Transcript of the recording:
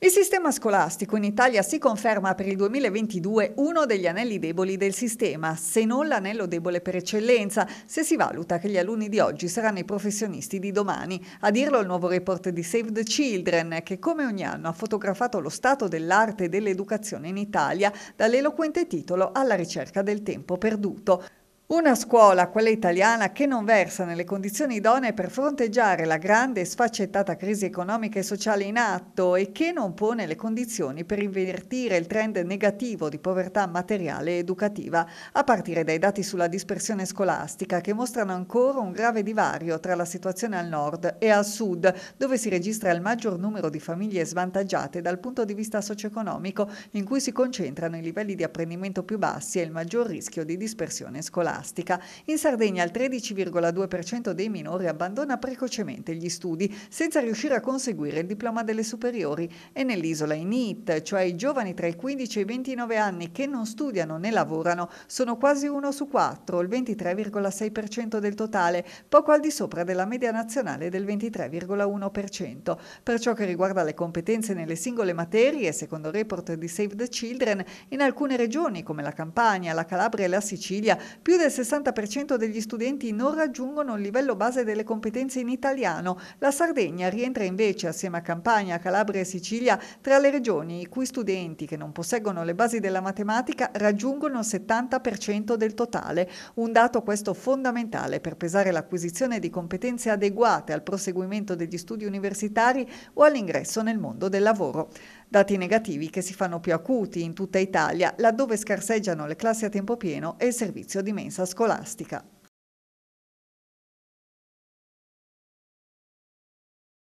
Il sistema scolastico in Italia si conferma per il 2022 uno degli anelli deboli del sistema, se non l'anello debole per eccellenza, se si valuta che gli alunni di oggi saranno i professionisti di domani. A dirlo il nuovo report di Save the Children, che come ogni anno ha fotografato lo stato dell'arte e dell'educazione in Italia, dall'eloquente titolo alla ricerca del tempo perduto. Una scuola, quella italiana, che non versa nelle condizioni idonee per fronteggiare la grande e sfaccettata crisi economica e sociale in atto e che non pone le condizioni per invertire il trend negativo di povertà materiale ed educativa, a partire dai dati sulla dispersione scolastica che mostrano ancora un grave divario tra la situazione al nord e al sud, dove si registra il maggior numero di famiglie svantaggiate dal punto di vista socio-economico, in cui si concentrano i livelli di apprendimento più bassi e il maggior rischio di dispersione scolastica scolastica. In Sardegna il 13,2% dei minori abbandona precocemente gli studi senza riuscire a conseguire il diploma delle superiori e nell'isola i NEET, cioè i giovani tra i 15 e i 29 anni che non studiano né lavorano, sono quasi uno su quattro, il 23,6% del totale, poco al di sopra della media nazionale del 23,1%. Per ciò che riguarda le competenze nelle singole materie, secondo report di Save the Children, in alcune regioni come la Campania, la Calabria e la Sicilia, più del il 60% degli studenti non raggiungono il livello base delle competenze in italiano. La Sardegna rientra invece, assieme a Campania, Calabria e Sicilia, tra le regioni i cui studenti che non posseggono le basi della matematica raggiungono il 70% del totale. Un dato questo fondamentale per pesare l'acquisizione di competenze adeguate al proseguimento degli studi universitari o all'ingresso nel mondo del lavoro. Dati negativi che si fanno più acuti in tutta Italia, laddove scarseggiano le classi a tempo pieno e il servizio di mensa scolastica.